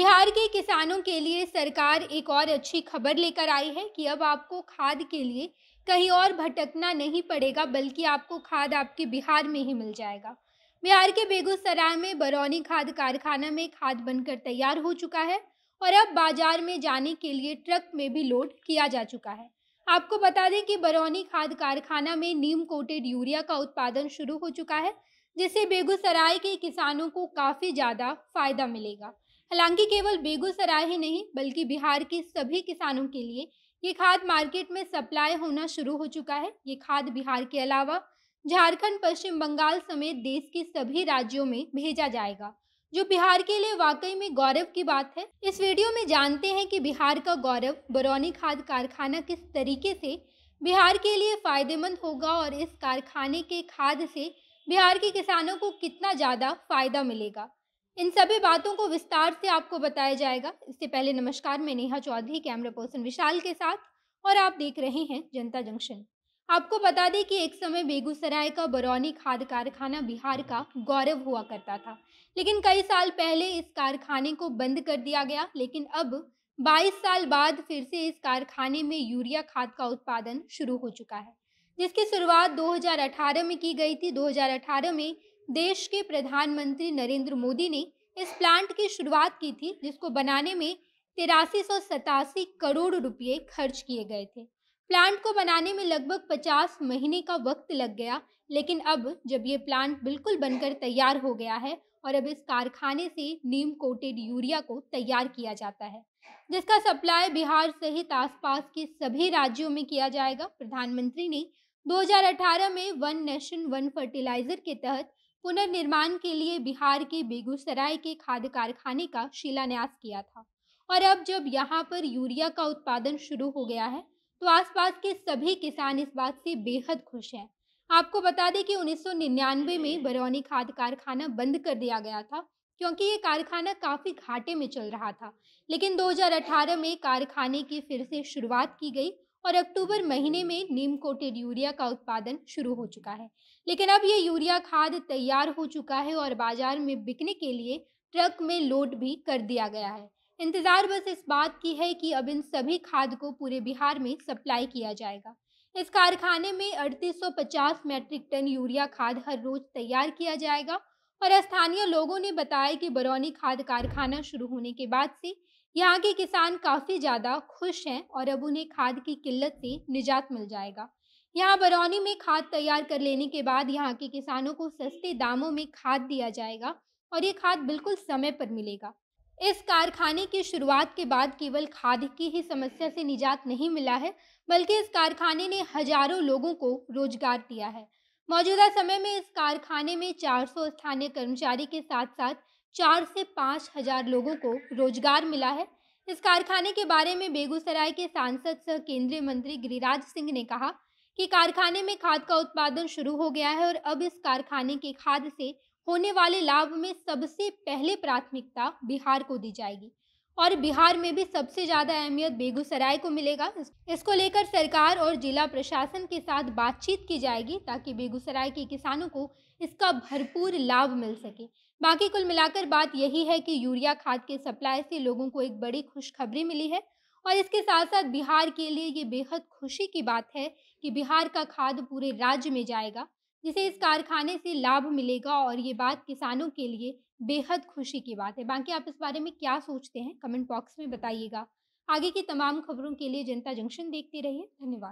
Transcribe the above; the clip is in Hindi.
बिहार के किसानों के लिए सरकार एक और अच्छी खबर लेकर आई है कि अब आपको खाद के लिए कहीं और भटकना नहीं पड़ेगा बल्कि आपको खाद आपके बिहार में ही मिल जाएगा बिहार के बेगूसराय में बरौनी खाद कारखाना में खाद बनकर तैयार हो चुका है और अब बाजार में जाने के लिए ट्रक में भी लोड किया जा चुका है आपको बता दें कि बरौनी खाद कारखाना में नीम कोटेड यूरिया का उत्पादन शुरू हो चुका है जिससे बेगूसराय के किसानों को काफ़ी ज़्यादा फायदा मिलेगा हालांकि केवल बेगूसराय ही नहीं बल्कि बिहार के सभी किसानों के लिए ये खाद मार्केट में सप्लाई होना शुरू हो चुका है ये खाद बिहार के अलावा झारखंड पश्चिम बंगाल समेत देश के सभी राज्यों में भेजा जाएगा जो बिहार के लिए वाकई में गौरव की बात है इस वीडियो में जानते हैं कि बिहार का गौरव बरौनी खाद कारखाना किस तरीके से बिहार के लिए फायदेमंद होगा और इस कारखाने के खाद से बिहार के किसानों को कितना ज़्यादा फायदा मिलेगा इन सभी बातों को विस्तार से आपको बताया जाएगा इससे पहले नमस्कार मैं नेहा चौधरी कैमरा पर्सन विशाल के साथ और आप देख रहे हैं जनता जंक्शन आपको बता दें कि एक समय बेगूसराय का बरौनी खाद कारखाना बिहार का गौरव हुआ करता था लेकिन कई साल पहले इस कारखाने को बंद कर दिया गया लेकिन अब 22 साल बाद फिर से इस कारखाने में यूरिया खाद का उत्पादन शुरू हो चुका है जिसकी शुरुआत 2018 में की गई थी 2018 में देश के प्रधानमंत्री नरेंद्र मोदी ने इस प्लांट की शुरुआत की थी जिसको बनाने में तिरासी सौ सतासी करोड़ रुपये खर्च किए गए थे प्लांट को बनाने में लगभग पचास महीने का वक्त लग गया लेकिन अब जब ये प्लांट बिल्कुल बनकर तैयार हो गया है और अब इस कारखाने से नीम कोटेड यूरिया को तैयार किया जाता है जिसका सप्लाई बिहार सहित आसपास के सभी राज्यों में किया जाएगा प्रधानमंत्री ने 2018 में वन नेशन वन फर्टिलाइजर के तहत पुनर्निर्माण के लिए बिहार के बेगूसराय के खाद कारखाने का शिलान्यास किया था और अब जब यहाँ पर यूरिया का उत्पादन शुरू हो गया है तो आसपास के सभी किसान इस बात से बेहद खुश हैं आपको बता दें कि 1999 में बरौनी खाद कारखाना बंद कर दिया गया था क्योंकि ये कारखाना काफ़ी घाटे में चल रहा था लेकिन 2018 में कारखाने की फिर से शुरुआत की गई और अक्टूबर महीने में नीम कोटेड यूरिया का उत्पादन शुरू हो चुका है लेकिन अब यह यूरिया खाद तैयार हो चुका है और बाजार में बिकने के लिए ट्रक में लोड भी कर दिया गया है इंतज़ार बस इस बात की है कि अब इन सभी खाद को पूरे बिहार में सप्लाई किया जाएगा इस कारखाने में 3850 मैट्रिक टन यूरिया खाद हर रोज तैयार किया जाएगा और स्थानीय लोगों ने बताया कि बरौनी खाद कारखाना शुरू होने के बाद से यहाँ के किसान काफ़ी ज़्यादा खुश हैं और अब उन्हें खाद की किल्लत से निजात मिल जाएगा यहाँ बरौनी में खाद तैयार कर लेने के बाद यहाँ के किसानों को सस्ते दामों में खाद दिया जाएगा और ये खाद बिल्कुल समय पर मिलेगा इस कारखाने की शुरुआत के बाद केवल खाद की ही समस्या से निजात नहीं मिला है बल्कि इस कारखाने ने हजारों लोगों को रोजगार दिया है मौजूदा समय में इस कारखाने में 400 स्थानीय कर्मचारी के साथ साथ चार से पाँच हजार लोगों को रोजगार मिला है इस कारखाने के बारे में बेगूसराय के सांसद सह केंद्रीय मंत्री गिरिराज सिंह ने कहा कि कारखाने में खाद का उत्पादन शुरू हो गया है और अब इस कारखाने के खाद से होने वाले लाभ में सबसे पहले प्राथमिकता बिहार को दी जाएगी और बिहार में भी सबसे ज़्यादा अहमियत बेगूसराय को मिलेगा इसको लेकर सरकार और जिला प्रशासन के साथ बातचीत की जाएगी ताकि बेगूसराय के किसानों को इसका भरपूर लाभ मिल सके बाकी कुल मिलाकर बात यही है कि यूरिया खाद के सप्लाई से लोगों को एक बड़ी खुशखबरी मिली है और इसके साथ साथ बिहार के लिए ये बेहद खुशी की बात है कि बिहार का खाद पूरे राज्य में जाएगा जिसे इस कारखाने से लाभ मिलेगा और ये बात किसानों के लिए बेहद खुशी की बात है बाकी आप इस बारे में क्या सोचते हैं कमेंट बॉक्स में बताइएगा आगे की तमाम खबरों के लिए जनता जंक्शन देखते रहिए धन्यवाद